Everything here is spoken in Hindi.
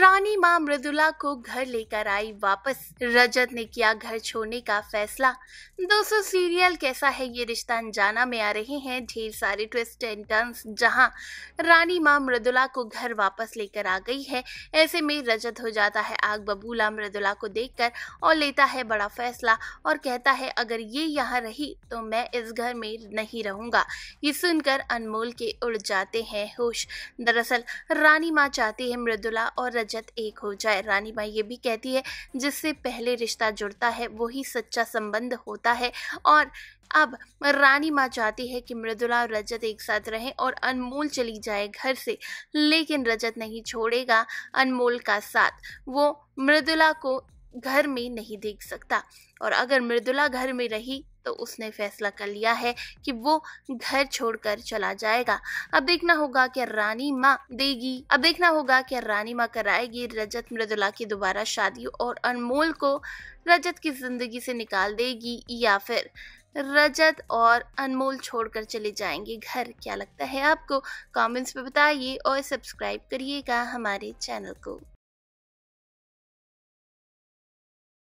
रानी माँ मृदुला को घर लेकर आई वापस रजत ने किया घर छोड़ने का फैसला दोस्तों सीरियल कैसा है ये रिश्ता अनजाना में आ रहे हैं ढेर सारे ट्विस्ट एंड टर्न्स जहाँ रानी माँ मृदुला को घर वापस लेकर आ गई है ऐसे में रजत हो जाता है आग बबूला मृदुला को देखकर और लेता है बड़ा फैसला और कहता है अगर ये यहाँ रही तो मैं इस घर में नहीं रहूंगा ये सुनकर अनमोल के उड़ जाते हैं होश दरअसल रानी माँ चाहती है मृदुला और रजत एक हो जाए रानी बाई ये भी कहती है जिससे पहले रिश्ता जुड़ता है वही सच्चा संबंध होता है और अब रानी माँ चाहती है कि मृदुला और रजत एक साथ रहें और अनमोल चली जाए घर से लेकिन रजत नहीं छोड़ेगा अनमोल का साथ वो मृदुला को घर में नहीं देख सकता और अगर मृदुला घर में रही तो उसने फैसला कर लिया है कि वो घर छोड़कर चला जाएगा अब देखना होगा कि रानी माँ देगी अब देखना होगा कि रानी माँ कराएगी रजत मृदुला की दोबारा शादी और अनमोल को रजत की जिंदगी से निकाल देगी या फिर रजत और अनमोल छोड़कर चले जाएंगे घर क्या लगता है आपको कमेंट्स में बताइए और सब्सक्राइब करिएगा हमारे चैनल को